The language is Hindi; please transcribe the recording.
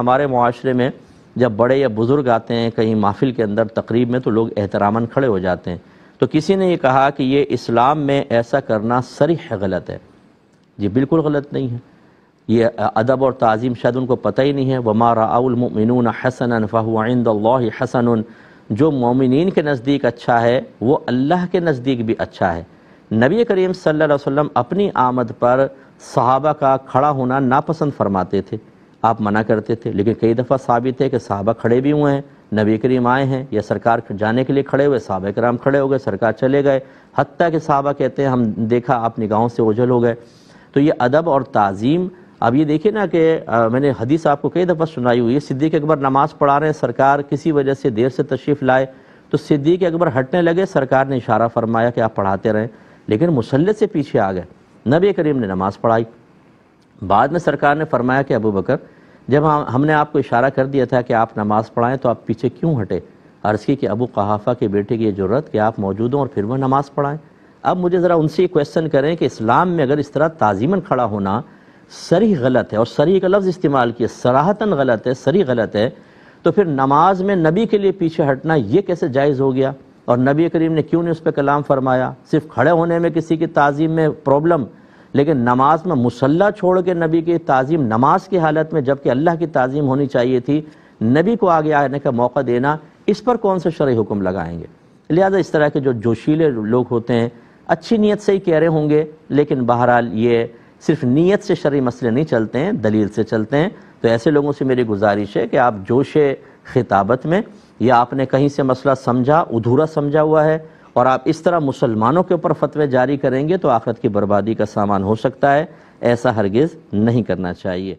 हमारे माशरे में जब बड़े या बुज़ुर्ग आते हैं कहीं महफिल के अंदर तकरीब में तो लोग एहतरामन खड़े हो जाते हैं तो किसी ने ये कहा कि ये इस्लाम में ऐसा करना है गलत है ये बिल्कुल गलत नहीं है ये अदब और तज़ीम शायद उनको पता ही नहीं है वमा राउलमिन हसन फ़ाइंद हसन जो मोमिन के नज़दीक अच्छा है वो अल्लाह के नज़दीक भी अच्छा है नबी करीम सल अलैहि अपनी आमद पर सहाबा का खड़ा होना नापसंद फरमाते थे आप मना करते थे लेकिन कई दफ़ा साबित है कि साहबा खड़े भी हुए हैं नबी करीम आए हैं या सरकार जाने के लिए खड़े हुए साहब कराम खड़े हो गए सरकार चले गए हती कि साहबा कहते हैं हम देखा आप निगाहों से ओझल हो गए तो ये अदब और तज़ीम अब ये देखिए ना कि मैंने हदीस आपको कई दफ़ा सुनाई हुई है सिद्दीक अकबर नमाज़ पढ़ा रहे हैं सरकार किसी वजह से देर से तशरीफ़ लाए तो सिद्दीक अकबर हटने लगे सरकार ने इशारा फरमाया कि आप पढ़ाते रहें लेकिन मुसल्ले से पीछे आ गए नबी करीम ने नमाज़ पढ़ाई बाद में सरकार ने फरमाया कि अबू बकर जब हम हमने आपको इशारा कर दिया था कि आप नमाज पढ़ाएं तो आप पीछे क्यों हटे अर्ज़ की कि अबू कहाफ़ा के बेटे की ये ज़रूरत कि आप मौजूद हों और फिर वह नमाज़ पढ़ाएं अब मुझे ज़रा उनसे क्वेश्चन करें कि इस्लाम में अगर इस तरह ताजीमन खड़ा होना सरी गलत है और सरी का लफ्ज़ इस्तेमाल किया सराहतन गलत है सरी गलत है तो फिर नमाज में नबी के लिए पीछे हटना ये कैसे जायज़ हो गया और नबी करीम ने क्यों नहीं उस पर कलाम फरमाया सिर्फ खड़े होने में किसी की तज़ीम में प्रॉब्लम लेकिन नमाज में मुसल्ला छोड़ के नबी की ताज़ीम नमाज की हालत में जबकि अल्लाह की ताज़ीम होनी चाहिए थी नबी को आगे आने का मौका देना इस पर कौन सा शर्य हुक्म लगाएंगे लिहाजा इस तरह के जो जोशीले लोग होते हैं अच्छी नीयत से ही कह रहे होंगे लेकिन बहरहाल ये सिर्फ नीयत से शर्य मसले नहीं चलते हैं दलील से चलते हैं तो ऐसे लोगों से मेरी गुजारिश है कि आप जोश खिताबत में या आपने कहीं से मसला समझा अधूरा समझा हुआ है और आप इस तरह मुसलमानों के ऊपर फतवे जारी करेंगे तो आखरत की बर्बादी का सामान हो सकता है ऐसा हरगिज़ नहीं करना चाहिए